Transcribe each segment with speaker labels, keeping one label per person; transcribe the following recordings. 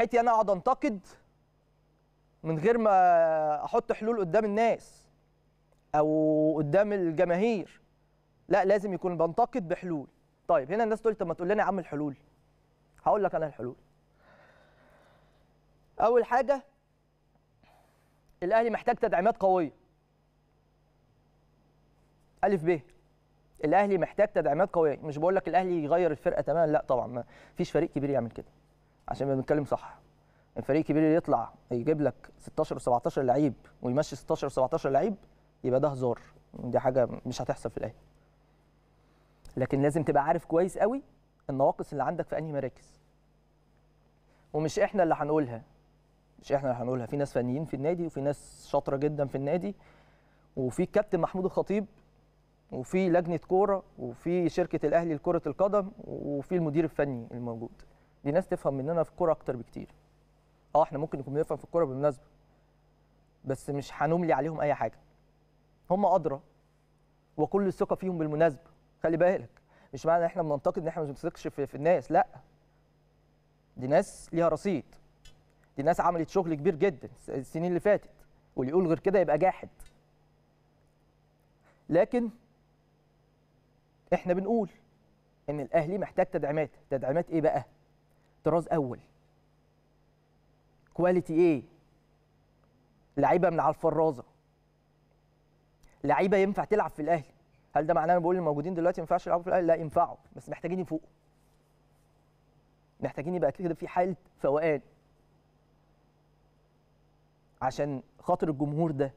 Speaker 1: حيتي انا اقعد انتقد من غير ما احط حلول قدام الناس او قدام الجماهير لا لازم يكون بنتقد بحلول طيب هنا الناس تقول طب ما تقول لنا يا عم الحلول هقول لك انا الحلول اول حاجه الاهلي محتاج تدعيمات قويه الف ب الاهلي محتاج تدعيمات قويه مش بقول لك الاهلي يغير الفرقه تماما لا طبعا ما فيش فريق كبير يعمل كده عشان ما بنتكلم صح الفريق الكبير اللي يطلع يجيب لك 16 و17 لعيب ويمشي 16 و17 لعيب يبقى ده هزار دي حاجه مش هتحصل في الاهلي لكن لازم تبقى عارف كويس قوي النواقص اللي عندك في انهي مراكز ومش احنا اللي هنقولها مش احنا اللي هنقولها في ناس فنيين في النادي وفي ناس شاطره جدا في النادي وفي كابتن محمود الخطيب وفي لجنه كوره وفي شركه الاهلي لكره القدم وفي المدير الفني الموجود دي ناس تفهم مننا في الكوره اكتر بكتير اه احنا ممكن نكون بنفهم في الكوره بالمناسبه بس مش هنملي عليهم اي حاجه هم ادرى وكل الثقه فيهم بالمناسبه خلي بالك مش معنى ان احنا بننتقد ان احنا ما بنثقش في, في الناس لا دي ناس ليها رصيد دي ناس عملت شغل كبير جدا السنين اللي فاتت واللي يقول غير كده يبقى جاحد لكن احنا بنقول ان الاهلي محتاج تدعيمات تدعيمات ايه بقى طراز اول كواليتي ايه لعيبه من على الفرازه لعيبه ينفع تلعب في الاهلي هل ده معناه انا بقول الموجودين دلوقتي ما ينفعش يلعبوا في الاهلي لا ينفعوا بس محتاجين يفوقوا محتاجين يبقى كده في حاله فوقان عشان خاطر الجمهور ده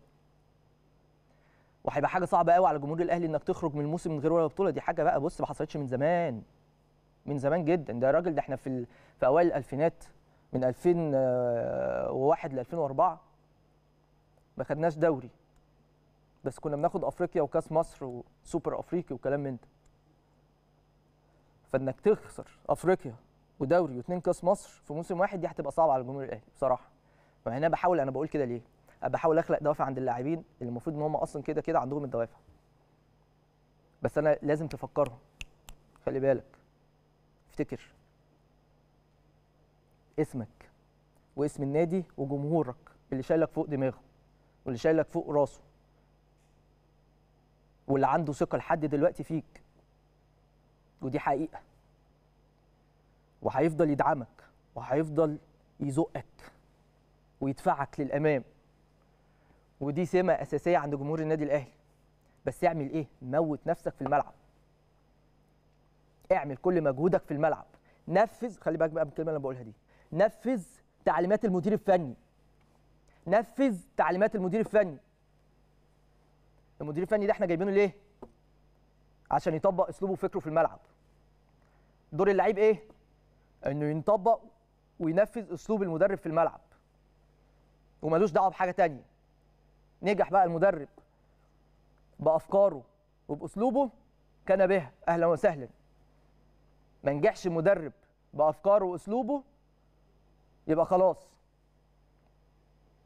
Speaker 1: وهيبقى حاجه صعبه قوي على جمهور الاهلي انك تخرج من الموسم من غير ولا بطوله دي حاجه بقى بص ما حصلتش من زمان من زمان جدا ده راجل ده احنا في في اوائل الالفينات من 2001 ل 2004 ما خدناش دوري بس كنا بناخد افريقيا وكاس مصر وسوبر افريقي وكلام من ده فانك تخسر افريقيا ودوري واثنين كاس مصر في موسم واحد دي هتبقى صعبه على الجمهور الاهلي بصراحه فهنا بحاول انا بقول كده ليه بحاول اخلق دوافع عند اللاعبين اللي المفروض ان هم اصلا كده كده عندهم الدوافع بس انا لازم تفكرهم خلي بالك افتكر اسمك واسم النادي وجمهورك اللي شايلك فوق دماغه واللي شايلك فوق راسه واللي عنده ثقه لحد دلوقتي فيك ودي حقيقه وهيفضل يدعمك وهيفضل يزقك ويدفعك للامام ودي سمه اساسيه عند جمهور النادي الاهلي بس اعمل ايه موت نفسك في الملعب اعمل كل مجهودك في الملعب نفذ خلي بالك بقى الكلمه اللي انا بقولها دي نفذ تعليمات المدير الفني نفذ تعليمات المدير الفني المدير الفني ده احنا جايبينه ليه عشان يطبق اسلوبه وفكره في الملعب دور اللعيب ايه انه ينطبق وينفذ اسلوب المدرب في الملعب وملوش دعوه بحاجه تانية نجح بقى المدرب بافكاره وباسلوبه كان بها اهلا وسهلا ما نجحش مدرب بافكاره واسلوبه يبقى خلاص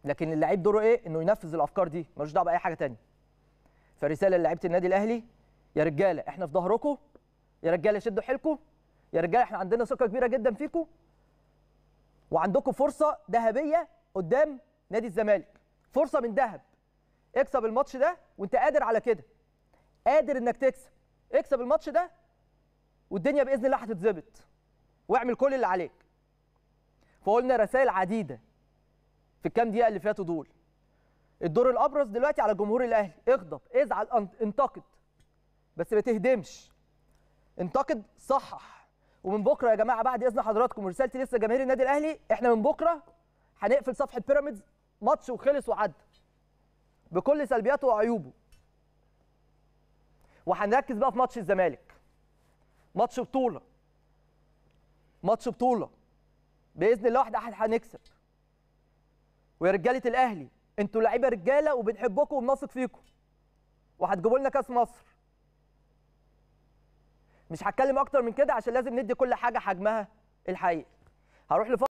Speaker 1: لكن اللعيب دوره ايه انه ينفذ الافكار دي ملوش دعوه باي حاجه ثانيه فرساله للعيبه النادي الاهلي يا رجاله احنا في ظهركم يا رجاله شدوا حيلكم يا رجاله احنا عندنا ثقه كبيره جدا فيكم وعندكم فرصه ذهبيه قدام نادي الزمالك فرصه من ذهب اكسب الماتش ده وانت قادر على كده قادر انك تكسب اكسب الماتش ده والدنيا باذن الله هتتظبط واعمل كل اللي عليك فقلنا رسائل عديده في الكام دقيقه اللي فاتوا دول الدور الابرز دلوقتي على جمهور الاهلي اغضب ازعل انتقد بس ما تهدمش انتقد صحح ومن بكره يا جماعه بعد اذن حضراتكم ورسالتي لسه جماهير النادي الاهلي احنا من بكره هنقفل صفحه بيراميدز ماتش وخلص وعدى بكل سلبياته وعيوبه وهنركز بقى في ماتش الزمالك ماتش بطوله ماتش بطوله باذن الله واحد احد هنكسب ويا رجاله الاهلي انتوا لعيبه رجاله وبنحبكم وبنثق فيكم وهتجيبوا لنا كاس مصر مش هتكلم اكتر من كده عشان لازم ندي كل حاجه حجمها الحقيقي هروح لفصل